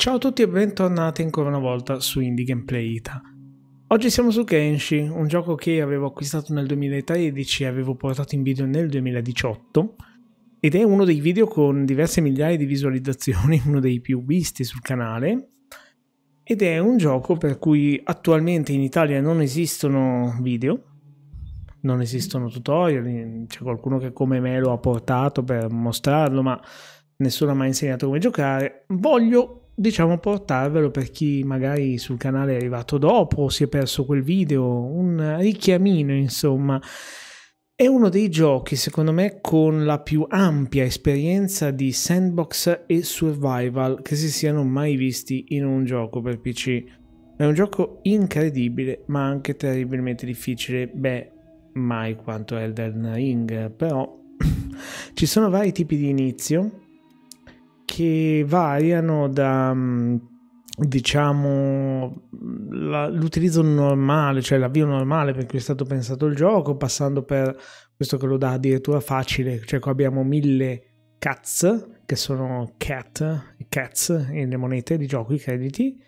Ciao a tutti e bentornati ancora una volta su Indie Gameplay Ita. Oggi siamo su Kenshi, un gioco che avevo acquistato nel 2013 e avevo portato in video nel 2018 ed è uno dei video con diverse migliaia di visualizzazioni, uno dei più visti sul canale ed è un gioco per cui attualmente in Italia non esistono video, non esistono tutorial, c'è qualcuno che come me lo ha portato per mostrarlo ma nessuno ha mai insegnato come giocare. Voglio diciamo portarvelo per chi magari sul canale è arrivato dopo o si è perso quel video, un richiamino insomma. È uno dei giochi, secondo me, con la più ampia esperienza di sandbox e survival che si siano mai visti in un gioco per PC. È un gioco incredibile, ma anche terribilmente difficile. Beh, mai quanto Elden Ring, però ci sono vari tipi di inizio che variano da mm, diciamo la, l'utilizzo normale, cioè l'avvio normale per cui è stato pensato il gioco, passando per questo che lo dà addirittura facile, cioè qua abbiamo mille cats che sono cat, cats e le monete di gioco, i crediti.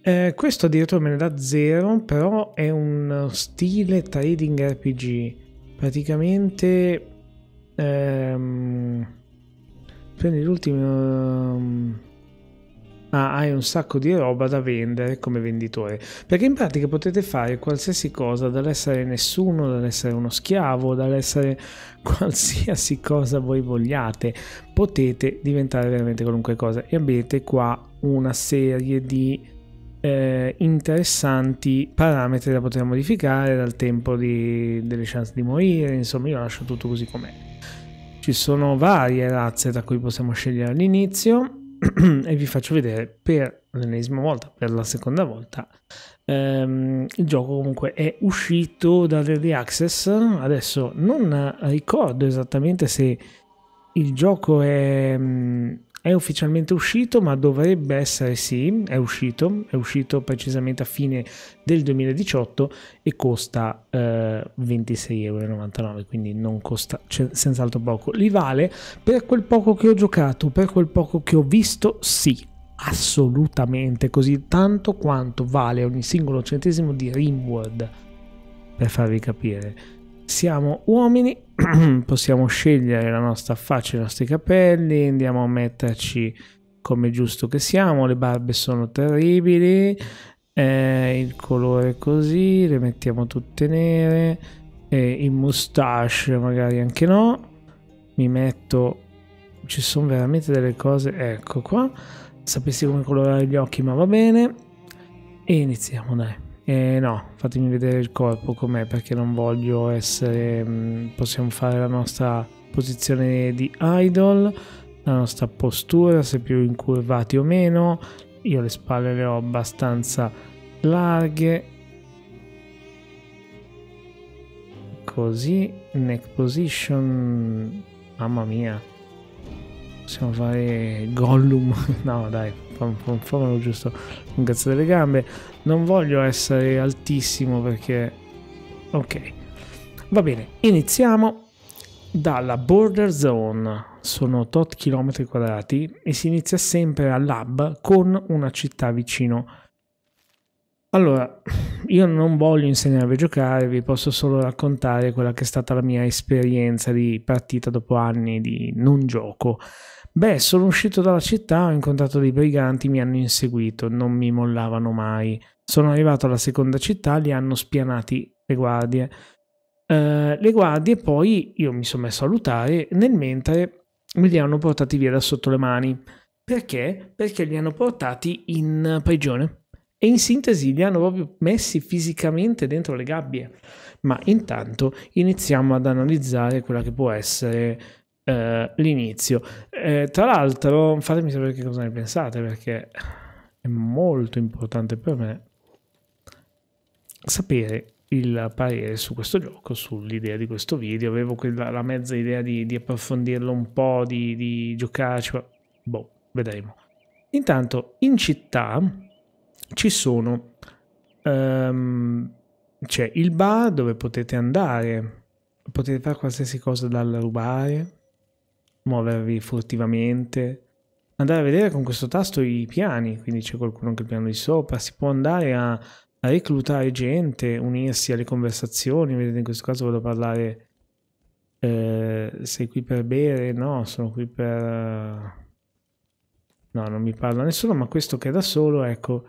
Eh, questo addirittura me ne dà zero, però è un stile trading RPG. Praticamente ehm, Prendi l'ultimo... Ehm, ah, hai un sacco di roba da vendere come venditore. Perché in pratica potete fare qualsiasi cosa, dall'essere nessuno, dall'essere uno schiavo, dall'essere qualsiasi cosa voi vogliate. Potete diventare veramente qualunque cosa. E avete qua una serie di eh, interessanti parametri da poter modificare, dal tempo di, delle chance di morire, insomma io lascio tutto così com'è. Ci sono varie razze da cui possiamo scegliere all'inizio e vi faccio vedere per l'ennesima volta, per la seconda volta. Ehm, il gioco comunque è uscito da dall'early access. Adesso non ricordo esattamente se il gioco è mm, è ufficialmente uscito, ma dovrebbe essere sì, è uscito, è uscito precisamente a fine del 2018 e costa eh, 26,99€, quindi non costa senz'altro poco. Li vale per quel poco che ho giocato, per quel poco che ho visto, sì. Assolutamente così tanto quanto vale ogni singolo centesimo di Rimworld per farvi capire siamo uomini, possiamo scegliere la nostra faccia, i nostri capelli, andiamo a metterci come giusto che siamo, le barbe sono terribili, eh, il colore così, le mettiamo tutte nere, eh, il mustache magari anche no, mi metto, ci sono veramente delle cose, ecco qua, sapessi come colorare gli occhi ma va bene, e iniziamo dai. E no, fatemi vedere il corpo com'è perché non voglio essere... Mm, possiamo fare la nostra posizione di idol, la nostra postura, se più incurvati o meno. Io le spalle le ho abbastanza larghe. Così, neck position. Mamma mia possiamo fare Gollum. No, dai, fammelo giusto lunghezza delle gambe. Non voglio essere altissimo perché... Ok. Va bene, iniziamo dalla border zone. Sono tot chilometri quadrati e si inizia sempre al lab con una città vicino. Allora, io non voglio insegnarvi a giocare, vi posso solo raccontare quella che è stata la mia esperienza di partita dopo anni di non gioco. Beh, sono uscito dalla città, ho incontrato dei briganti, mi hanno inseguito, non mi mollavano mai. Sono arrivato alla seconda città, li hanno spianati le guardie. Uh, le guardie poi io mi sono messo a lutare, nel mentre me li hanno portati via da sotto le mani. Perché? Perché li hanno portati in prigione. E in sintesi li hanno proprio messi fisicamente dentro le gabbie. Ma intanto iniziamo ad analizzare quella che può essere eh, l'inizio. Eh, tra l'altro, fatemi sapere che cosa ne pensate perché è molto importante per me sapere il parere su questo gioco, sull'idea di questo video. Avevo quella, la mezza idea di, di approfondirlo un po', di, di giocarci, ma boh, vedremo. Intanto in città ci sono. Um, c'è il bar dove potete andare, potete fare qualsiasi cosa dal rubare, muovervi furtivamente, andare a vedere con questo tasto i piani, quindi c'è qualcuno anche il piano di sopra, si può andare a, a reclutare gente, unirsi alle conversazioni, vedete in questo caso voglio parlare eh, sei qui per bere, no, sono qui per... Eh, no, non mi parla nessuno, ma questo che è da solo, ecco,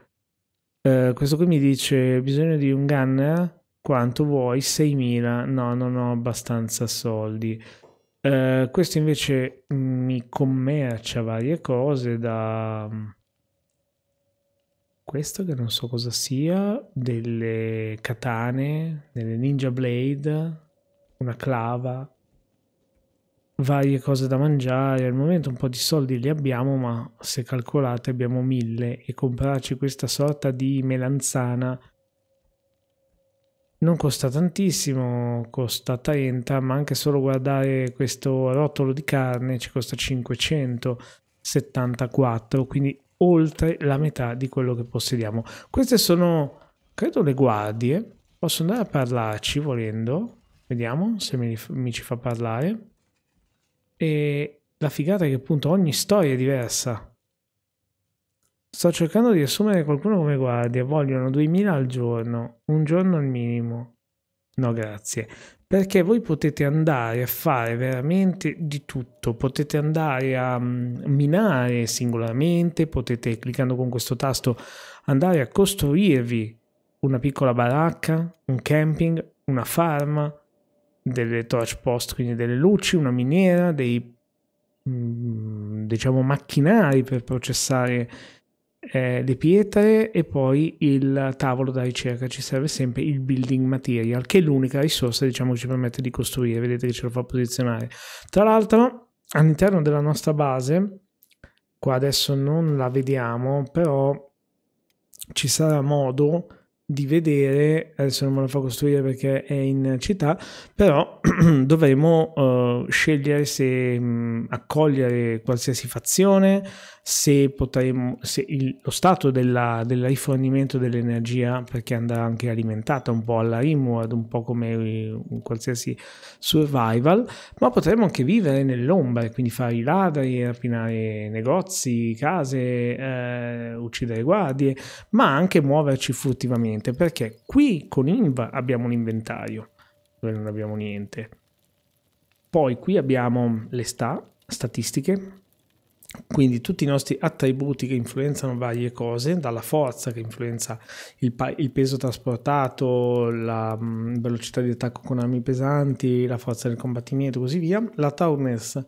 eh, questo qui mi dice bisogno di un gunner, quanto vuoi? 6.000, no, non ho abbastanza soldi. Eh, questo invece mm, mi commercia varie cose da mm, questo che non so cosa sia, delle katane, delle ninja blade, una clava, varie cose da mangiare. Al momento un po' di soldi li abbiamo, ma se calcolate abbiamo mille e comprarci questa sorta di melanzana non costa tantissimo, costa 30, ma anche solo guardare questo rotolo di carne ci costa 574, quindi oltre la metà di quello che possediamo. Queste sono, credo, le guardie. Posso andare a parlarci volendo, vediamo se mi, mi ci fa parlare. E la figata è che appunto ogni storia è diversa. Sto cercando di assumere qualcuno come guardia. Vogliono 2000 al giorno, un giorno al minimo. No, grazie. Perché voi potete andare a fare veramente di tutto. Potete andare a mm, minare singolarmente, potete cliccando con questo tasto andare a costruirvi una piccola baracca, un camping, una farma, delle torch post, quindi delle luci, una miniera, dei mm, diciamo macchinari per processare eh, le pietre e poi il tavolo da ricerca. Ci serve sempre il building material, che è l'unica risorsa diciamo, che ci permette di costruire. Vedete che ce lo fa posizionare. Tra l'altro, all'interno della nostra base, qua adesso non la vediamo, però ci sarà modo di vedere, adesso non me lo fa costruire perché è in città, però dovremo uh, scegliere se mh, mm, accogliere qualsiasi fazione, se, potremo, se il, lo stato della, del rifornimento dell'energia, perché andrà anche alimentata un po' alla Rimworld, un po' come un eh, qualsiasi survival, ma potremo anche vivere nell'ombra, quindi fare i ladri, rapinare negozi, case, eh, uccidere guardie, ma anche muoverci furtivamente niente perché qui con INVA abbiamo un inventario dove non abbiamo niente. Poi qui abbiamo le sta, statistiche, quindi tutti i nostri attributi che influenzano varie cose, dalla forza che influenza il, il peso trasportato, la mh, mm, velocità di attacco con armi pesanti, la forza del combattimento e così via, la toughness,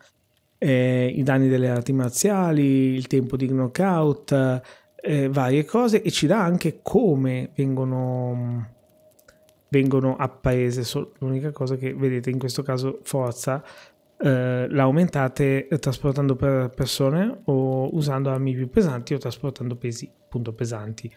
eh, i danni delle arti marziali, il tempo di knockout, eh, varie cose e ci dà anche come vengono, vengono a l'unica cosa che vedete in questo caso forza eh, la aumentate trasportando per persone o usando armi più pesanti o trasportando pesi appunto pesanti.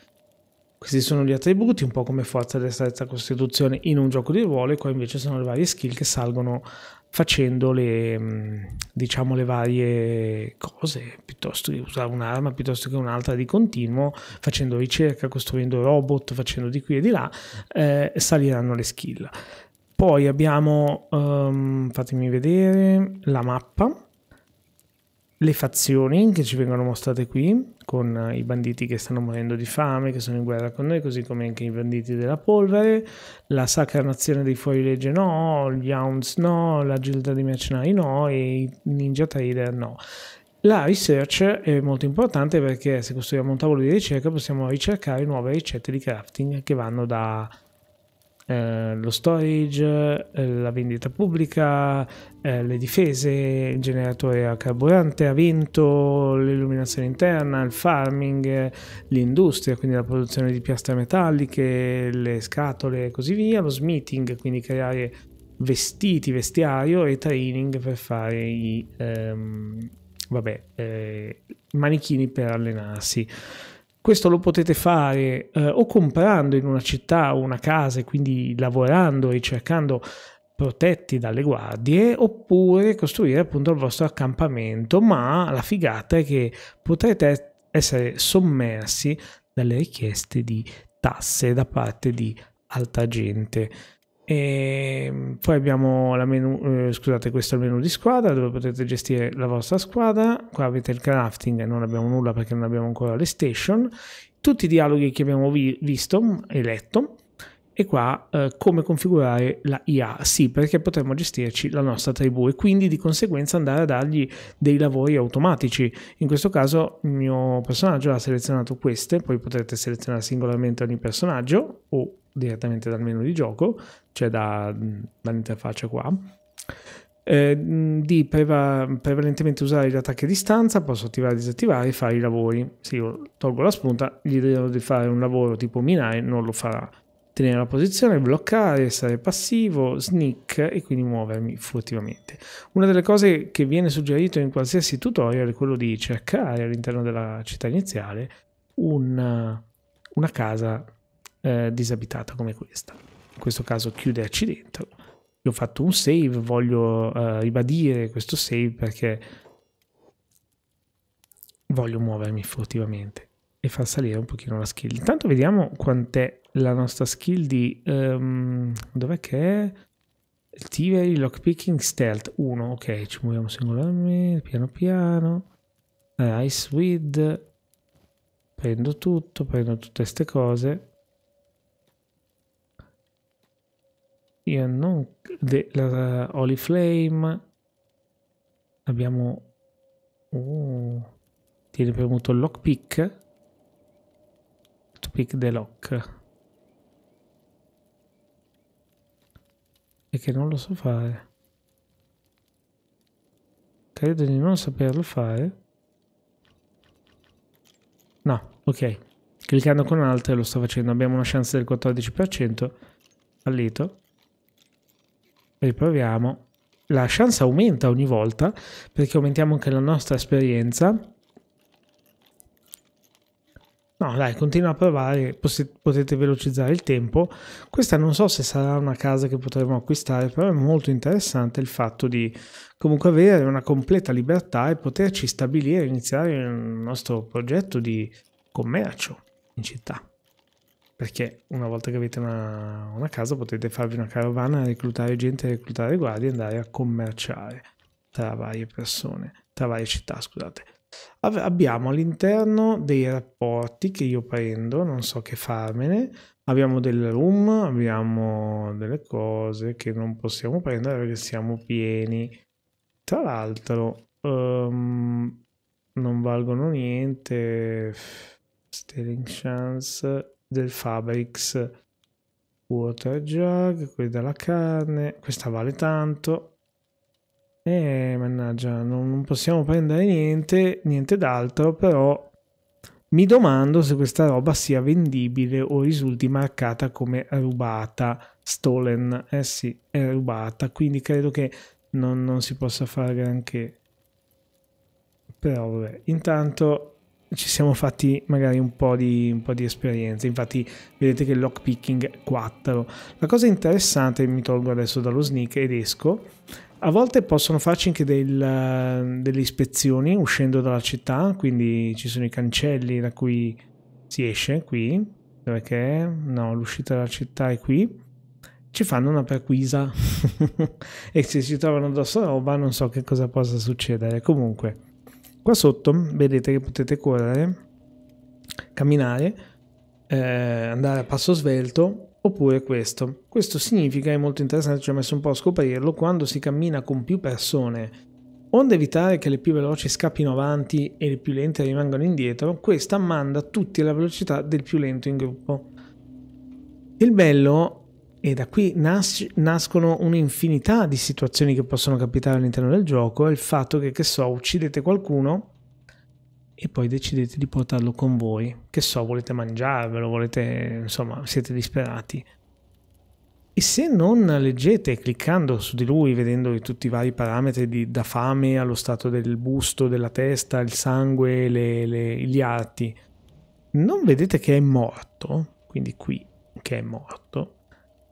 Questi sono gli attributi, un po' come forza, destrezza, costituzione in un gioco di ruolo, e qua invece sono le varie skill che salgono facendo le, mm, diciamo, le varie cose, piuttosto che usare un'arma, piuttosto che un'altra di continuo, facendo ricerca, costruendo robot, facendo di qui e di là, eh, saliranno le skill. Poi abbiamo, um, fatemi vedere, la mappa le fazioni che ci vengono mostrate qui, con eh, i banditi che stanno morendo di fame, che sono in guerra con noi, così come anche i banditi della polvere, la sacra nazione dei fuorilegge no, gli hounds no, la gilda dei mercenari no e i ninja trader no. La research è molto importante perché se costruiamo un tavolo di ricerca possiamo ricercare nuove ricette di crafting che vanno da eh, lo storage, eh, la vendita pubblica, eh, le difese, il generatore a carburante, a vento, l'illuminazione interna, il farming, l'industria, quindi la produzione di piastre metalliche, le scatole e così via, lo smithing, quindi creare vestiti, vestiario e training per fare i ehm, vabbè, eh, manichini per allenarsi. Questo lo potete fare eh, o comprando in una città una casa e quindi lavorando e cercando protetti dalle guardie oppure costruire appunto il vostro accampamento, ma la figata è che potrete essere sommersi dalle richieste di tasse da parte di altra gente. E ehm, poi abbiamo la menu, eh, scusate, questo è il menu di squadra dove potete gestire la vostra squadra. Qua avete il crafting, non abbiamo nulla perché non abbiamo ancora le station. Tutti i dialoghi che abbiamo vi visto e letto e qua eh, come configurare la IA. Sì, perché potremmo gestirci la nostra tribù e quindi di conseguenza andare a dargli dei lavori automatici. In questo caso il mio personaggio ha selezionato queste, poi potrete selezionare singolarmente ogni personaggio o direttamente dal menu di gioco, cioè da, dall'interfaccia qua. Eh, di preva, prevalentemente usare gli attacchi a distanza, posso attivare, disattivare e fare i lavori. Se io tolgo la spunta, gli devo di fare un lavoro tipo minare, non lo farà tenere la posizione, bloccare, essere passivo, sneak e quindi muovermi furtivamente. Una delle cose che viene suggerito in qualsiasi tutorial è quello di cercare all'interno della città iniziale una, una casa eh, disabitata come questa. In questo caso chiuderci dentro. Io ho fatto un save, voglio eh, ribadire questo save perché voglio muovermi furtivamente e far salire un pochino la skill. Intanto vediamo quant'è la nostra skill di... Um, dov'è che è? Tivery, lockpicking, stealth 1, ok, ci muoviamo singolarmente, piano piano, uh, ice with, prendo tutto, prendo tutte queste cose. Io non... De, la, Holy Flame, abbiamo... Uh, tiene premuto il lockpick, Pick the Lock. E che non lo so fare. Credo di non saperlo fare. No, ok. Cliccando con Alt lo sto facendo. Abbiamo una chance del 14%. Fallito. Riproviamo. La chance aumenta ogni volta perché aumentiamo anche la nostra esperienza No, dai, continua a provare, potete velocizzare il tempo. Questa non so se sarà una casa che potremo acquistare, però è molto interessante il fatto di comunque avere una completa libertà e poterci stabilire, iniziare il nostro progetto di commercio in città. Perché una volta che avete una, una casa potete farvi una carovana, reclutare gente, reclutare guardie e andare a commerciare tra varie persone, tra varie città, scusate abbiamo all'interno dei rapporti che io prendo, non so che farmene, abbiamo del room, abbiamo delle cose che non possiamo prendere perché siamo pieni. Tra l'altro, um, non valgono niente. Stealing chance del Fabrics. Water jug, quelli della carne, questa vale tanto. Eh, mannaggia, non, non possiamo prendere niente, niente d'altro, però mi domando se questa roba sia vendibile o risulti marcata come rubata, stolen, eh sì, è rubata, quindi credo che non, non si possa fare granché. Però vabbè, intanto ci siamo fatti magari un po' di, un po di esperienza, infatti vedete che lockpicking 4. La cosa interessante, mi tolgo adesso dallo sneak ed esco, a volte possono farci anche del, delle ispezioni uscendo dalla città, quindi ci sono i cancelli da cui si esce qui, dove che è? No, l'uscita dalla città è qui. Ci fanno una perquisa e se si trovano addosso roba non so che cosa possa succedere. Comunque, qua sotto vedete che potete correre, camminare, eh, andare a passo svelto oppure questo. Questo significa, è molto interessante, ci ho messo un po' a scoprirlo, quando si cammina con più persone, onde evitare che le più veloci scappino avanti e le più lente rimangano indietro, questa manda tutti alla velocità del più lento in gruppo. Il bello e da qui nas- nascono un'infinità di situazioni che possono capitare all'interno del gioco, è il fatto che, che so, uccidete qualcuno e poi decidete di portarlo con voi. Che so, volete mangiarvelo, volete, insomma, siete disperati. E se non leggete cliccando su di lui, vedendo tutti i vari parametri di, da fame allo stato del busto, della testa, il sangue, le, le, gli arti, non vedete che è morto, quindi qui che è morto,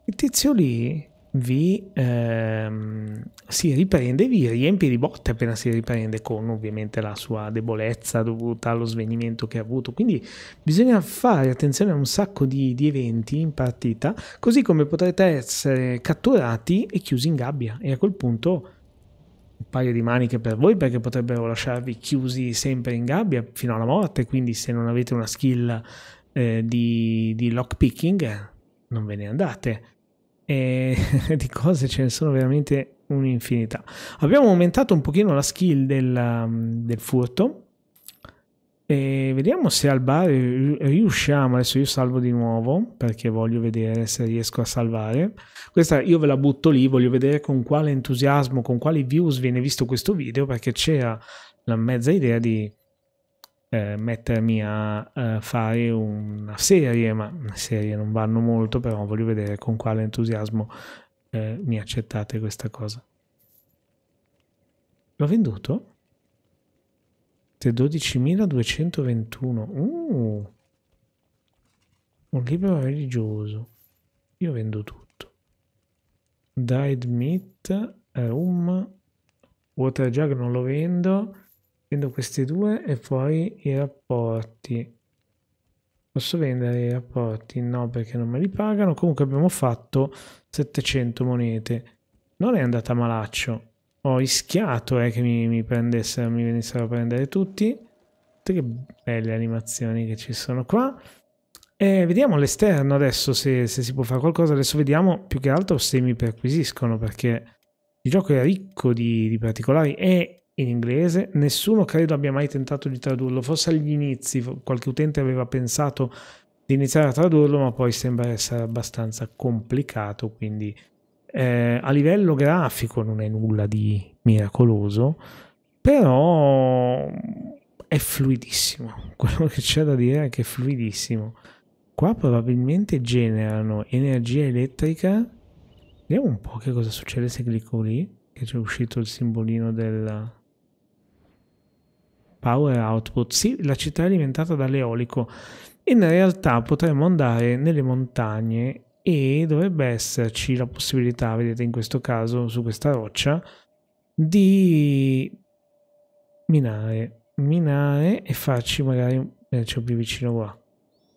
il tizio lì vi ehm, si riprende, vi riempie di botte appena si riprende con ovviamente la sua debolezza dovuta allo svenimento che ha avuto. Quindi bisogna fare attenzione a un sacco di, di eventi in partita, così come potrete essere catturati e chiusi in gabbia. E a quel punto un paio di maniche per voi perché potrebbero lasciarvi chiusi sempre in gabbia fino alla morte. Quindi se non avete una skill eh, di, di lockpicking non ve ne andate e di cose ce ne sono veramente un'infinità. Abbiamo aumentato un pochino la skill del, um, del furto e vediamo se al bar riusciamo. Adesso io salvo di nuovo perché voglio vedere se riesco a salvare. Questa io ve la butto lì, voglio vedere con quale entusiasmo, con quali views viene visto questo video perché c'era la mezza idea di eh, mettermi a eh, fare una serie, ma serie non vanno molto, però voglio vedere con quale entusiasmo eh, mi accettate questa cosa. L'ho venduto? 12.221. Uh, un libro religioso. Io vendo tutto. Dyed meat, rum, eh, water jug non lo vendo vedo questi due e poi i rapporti posso vendere i rapporti no perché non me li pagano comunque abbiamo fatto 700 monete non è andata malaccio ho rischiato eh, che mi, mi prendessero mi venissero a prendere tutti che belle animazioni che ci sono qua e vediamo all'esterno adesso se, se si può fare qualcosa adesso vediamo più che altro se mi perquisiscono perché il gioco è ricco di, di particolari e in inglese, nessuno credo abbia mai tentato di tradurlo, forse agli inizi qualche utente aveva pensato di iniziare a tradurlo, ma poi sembra essere abbastanza complicato, quindi eh, a livello grafico non è nulla di miracoloso, però mm, è fluidissimo, quello che c'è da dire è che è fluidissimo. Qua probabilmente generano energia elettrica. Vediamo un po' che cosa succede se clicco lì, che c'è uscito il simbolino della power output. Sì, la città è alimentata dall'eolico. In realtà potremmo andare nelle montagne e dovrebbe esserci la possibilità, vedete in questo caso su questa roccia, di minare, minare e farci magari... Eh, c'è più vicino qua.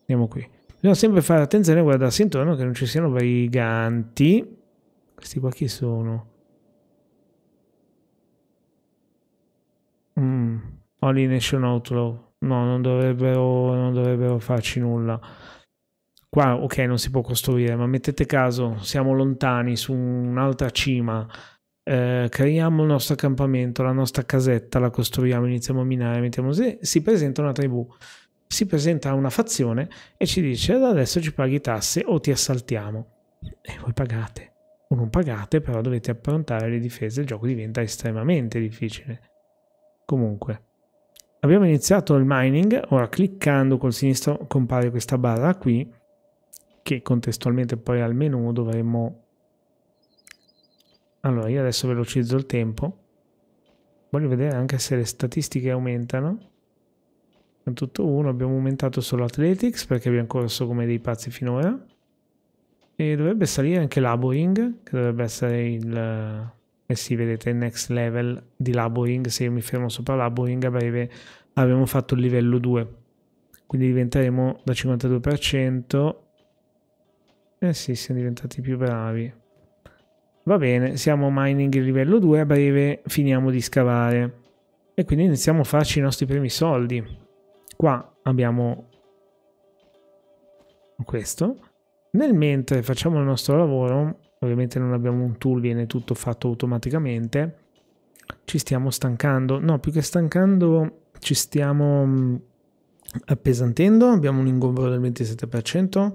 Andiamo qui. Dobbiamo sempre fare attenzione a guardarsi intorno che non ci siano briganti. Questi qua chi sono? Mm. Alienation Outlaw. No, non dovrebbero, non dovrebbero farci nulla. Qua, ok, non si può costruire, ma mettete caso, siamo lontani su un'altra cima. Eh, creiamo il nostro accampamento, la nostra casetta, la costruiamo, iniziamo a minare, mettiamo... Si presenta una tribù si presenta una fazione e ci dice adesso ci paghi tasse o ti assaltiamo. E voi pagate o non pagate, però dovete approntare le difese, il gioco diventa estremamente difficile. Comunque abbiamo iniziato il mining, ora cliccando col sinistro compare questa barra qui, che contestualmente poi al menu dovremmo... Allora, io adesso velocizzo il tempo. Voglio vedere anche se le statistiche aumentano. in tutto uno abbiamo aumentato solo Athletics perché abbiamo corso come dei pazzi finora. E dovrebbe salire anche Laboring, che dovrebbe essere il e sì, vedete next level di laboring, se io mi fermo sopra laboring a breve avremo fatto il livello 2, quindi diventeremo da 52%, eh sì, siamo diventati più bravi. Va bene, siamo mining livello 2, a breve finiamo di scavare e quindi iniziamo a farci i nostri primi soldi. Qua abbiamo questo, nel mentre facciamo il nostro lavoro, ovviamente non abbiamo un tool, viene tutto fatto automaticamente, ci stiamo stancando. No, più che stancando ci stiamo mm, appesantendo, abbiamo un ingombro del 27%,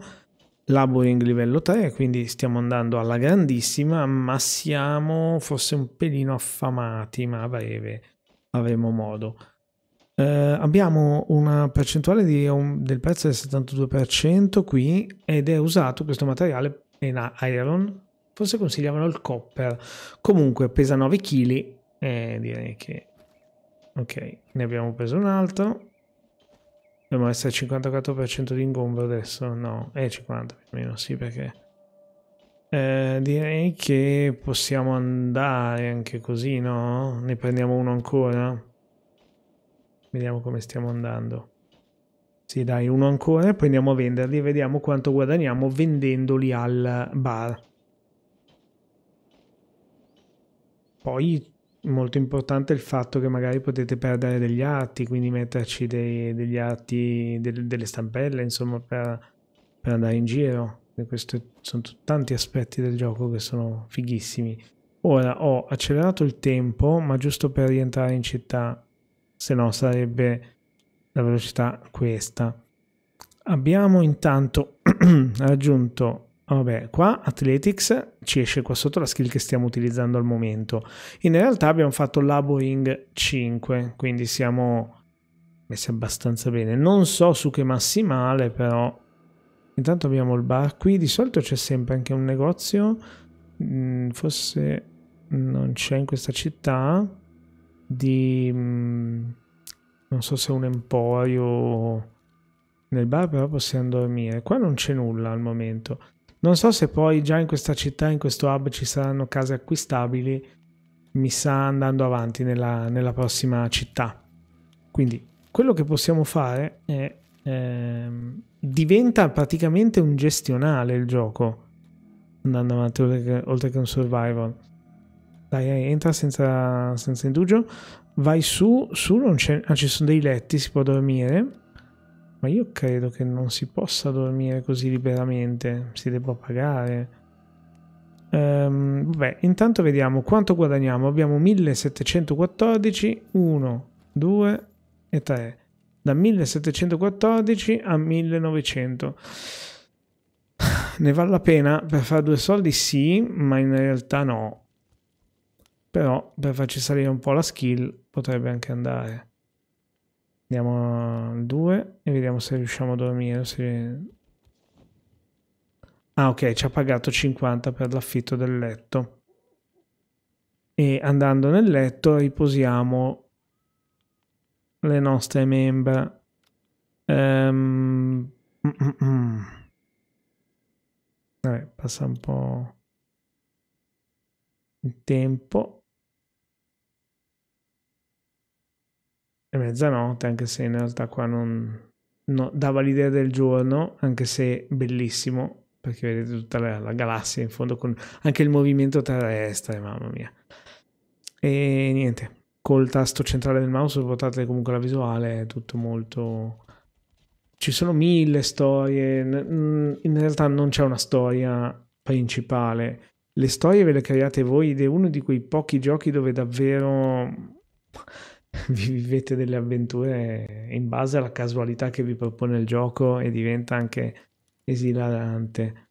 laboring livello 3, quindi stiamo andando alla grandissima, ma siamo forse un pelino affamati, ma a breve avremo modo. Eh, abbiamo una percentuale di, un, del prezzo del 72% qui ed è usato questo materiale in iron, forse consigliavano il copper, comunque pesa 9 kg e eh, direi che... Ok, ne abbiamo preso un altro. Dobbiamo essere al 54% di ingombro adesso, no, è 50 più o meno, sì perché... Eh, direi che possiamo andare anche così, no? Ne prendiamo uno ancora? Vediamo come stiamo andando. Sì, dai, uno ancora e poi andiamo a venderli e vediamo quanto guadagniamo vendendoli al bar. Poi molto importante il fatto che magari potete perdere degli arti, quindi metterci dei, degli atti, de, delle stampelle, insomma, per, per, andare in giro. Questi sono tanti aspetti del gioco che sono fighissimi. Ora ho accelerato il tempo, ma giusto per rientrare in città se no sarebbe la velocità questa. Abbiamo intanto raggiunto, vabbè, qua Athletics ci esce qua sotto la skill che stiamo utilizzando al momento. In realtà abbiamo fatto Laboring 5, quindi siamo messi abbastanza bene. Non so su che massimale, però Intanto abbiamo il bar qui, di solito c'è sempre anche un negozio, mm, forse non c'è in questa città di... Mm, non so se un emporio nel bar, però possiamo dormire. Qua non c'è nulla al momento. Non so se poi già in questa città, in questo hub, ci saranno case acquistabili. Mi sa andando avanti nella, nella prossima città. Quindi quello che possiamo fare è... Ehm, diventa praticamente un gestionale il gioco andando avanti oltre che, oltre che un survival. Dai, eh, entra senza, senza indugio. Vai su, su non c'è... Ah, ci sono dei letti, si può dormire. Ma io credo che non si possa dormire così liberamente, si debba pagare. Um, vabbè, intanto vediamo quanto guadagniamo. Abbiamo 1714, 1, 2 e 3. Da 1714 a 1900. Ne vale la pena per fare due soldi? Sì, ma in realtà no però per farci salire un po' la skill potrebbe anche andare andiamo al 2 e vediamo se riusciamo a dormire se... ah ok ci ha pagato 50 per l'affitto del letto e andando nel letto riposiamo le nostre membra um, Vabbè, passa un po' il tempo è mezzanotte, anche se in realtà qua non no, dava l'idea del giorno, anche se bellissimo, perché vedete tutta la, la galassia in fondo con anche il movimento terrestre, mamma mia. E niente, col tasto centrale del mouse portate comunque la visuale, è tutto molto... Ci sono mille storie, in realtà non c'è una storia principale. Le storie ve le create voi ed è uno di quei pochi giochi dove davvero vi vivete delle avventure in base alla casualità che vi propone il gioco e diventa anche esilarante.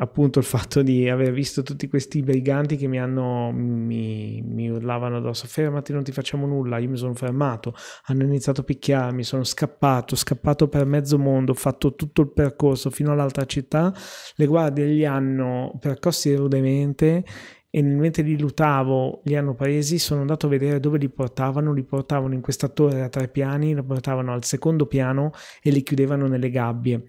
Appunto il fatto di aver visto tutti questi briganti che mi hanno mi, mi urlavano addosso: fermati, non ti facciamo nulla. Io mi sono fermato, hanno iniziato a picchiarmi, sono scappato, scappato per mezzo mondo, ho fatto tutto il percorso fino all'altra città. Le guardie li hanno percossi rudemente e mentre li lutavo li hanno presi sono andato a vedere dove li portavano li portavano in questa torre a tre piani li portavano al secondo piano e li chiudevano nelle gabbie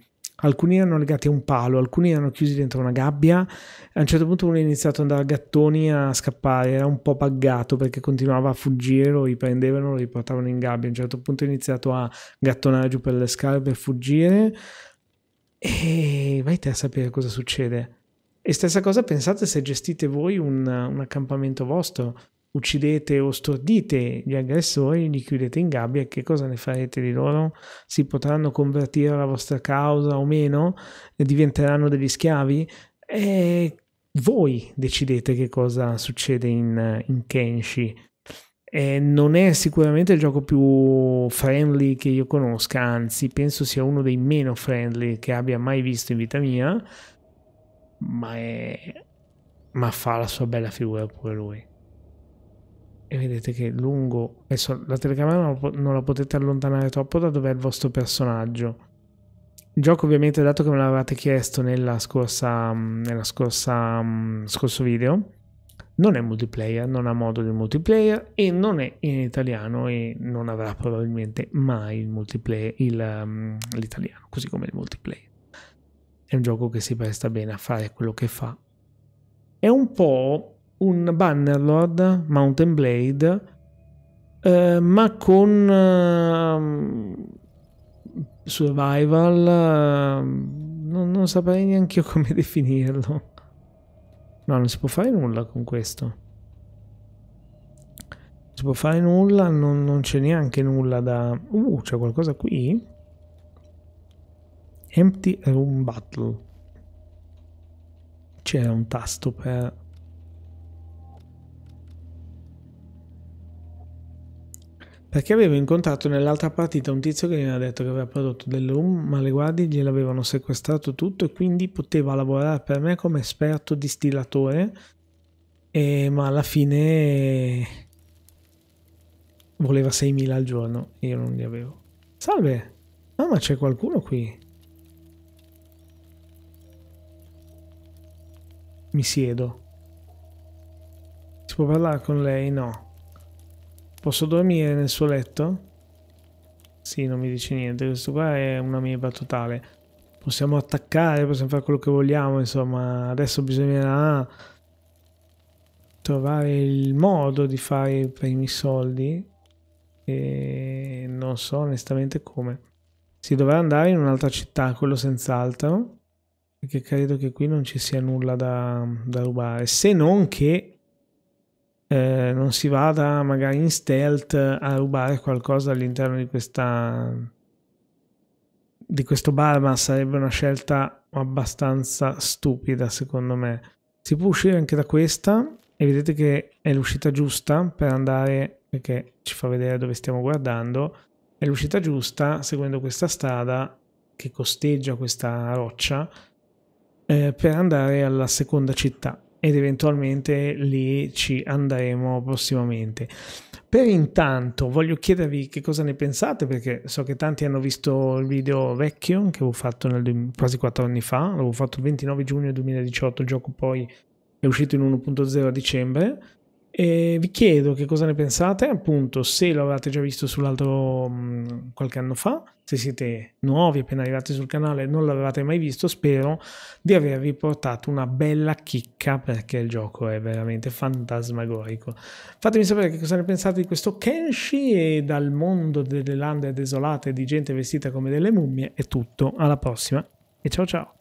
alcuni erano legati a un palo alcuni erano chiusi dentro una gabbia a un certo punto uno è iniziato ad andare a gattoni a scappare era un po' buggato perché continuava a fuggire lo riprendevano lo riportavano in gabbia a un certo punto è iniziato a gattonare giù per le scale per fuggire e vai te a sapere cosa succede e stessa cosa pensate se gestite voi un, un accampamento vostro, uccidete o stordite gli aggressori, li chiudete in gabbia, che cosa ne farete di loro? Si potranno convertire alla vostra causa o meno? Diventeranno degli schiavi? E voi decidete che cosa succede in, in Kenshi. E non è sicuramente il gioco più friendly che io conosca, anzi penso sia uno dei meno friendly che abbia mai visto in vita mia ma, è... ma fa la sua bella figura pure lui. E vedete che lungo... Adesso la telecamera non la potete allontanare troppo da dove è il vostro personaggio. Il gioco ovviamente, dato che me l'avevate chiesto nella scorsa, nella scorsa, scorso video, non è multiplayer, non ha modo di multiplayer e non è in italiano e non avrà probabilmente mai il multiplayer, l'italiano, così come il multiplayer è un gioco che si presta bene a fare quello che fa. È un po' un Bannerlord Mountain Blade, eh, ma con eh, survival, eh, non, non saprei neanche io come definirlo. No, non si può fare nulla con questo. Non si può fare nulla, non, non c'è neanche nulla da... Uh, c'è qualcosa qui? Empty Room Battle. C'era un tasto per... Perché avevo incontrato nell'altra partita un tizio che mi aveva detto che aveva prodotto del room, ma le guardie gliel'avevano sequestrato tutto e quindi poteva lavorare per me come esperto distillatore, e, ma alla fine voleva 6.000 al giorno e io non li avevo. Salve! Ah, ma c'è qualcuno qui? Mi siedo. Si può parlare con lei? No. Posso dormire nel suo letto? Sì, non mi dice niente. Questo qua è una meba totale. Possiamo attaccare, possiamo fare quello che vogliamo, insomma. Adesso bisognerà trovare il modo di fare i primi soldi. E non so onestamente come. Si dovrà andare in un'altra città, quello senz'altro. Perché credo che qui non ci sia nulla da, da rubare, se non che eh, non si vada magari in stealth a rubare qualcosa all'interno di questa di questo bar, ma sarebbe una scelta abbastanza stupida secondo me. Si può uscire anche da questa e vedete che è l'uscita giusta per andare, perché ci fa vedere dove stiamo guardando, è l'uscita giusta seguendo questa strada che costeggia questa roccia eh, per andare alla seconda città ed eventualmente lì ci andremo prossimamente. Per intanto voglio chiedervi che cosa ne pensate perché so che tanti hanno visto il video vecchio che avevo fatto nel, quasi 4 anni fa, l'avevo fatto il 29 giugno 2018, il gioco poi è uscito in 1.0 a dicembre e vi chiedo che cosa ne pensate, appunto, se lo avevate già visto sull'altro mh, mm, qualche anno fa, se siete nuovi appena arrivati sul canale e non l'avevate mai visto, spero di avervi portato una bella chicca perché il gioco è veramente fantasmagorico. Fatemi sapere che cosa ne pensate di questo Kenshi e dal mondo delle lande desolate di gente vestita come delle mummie è tutto, alla prossima e ciao ciao!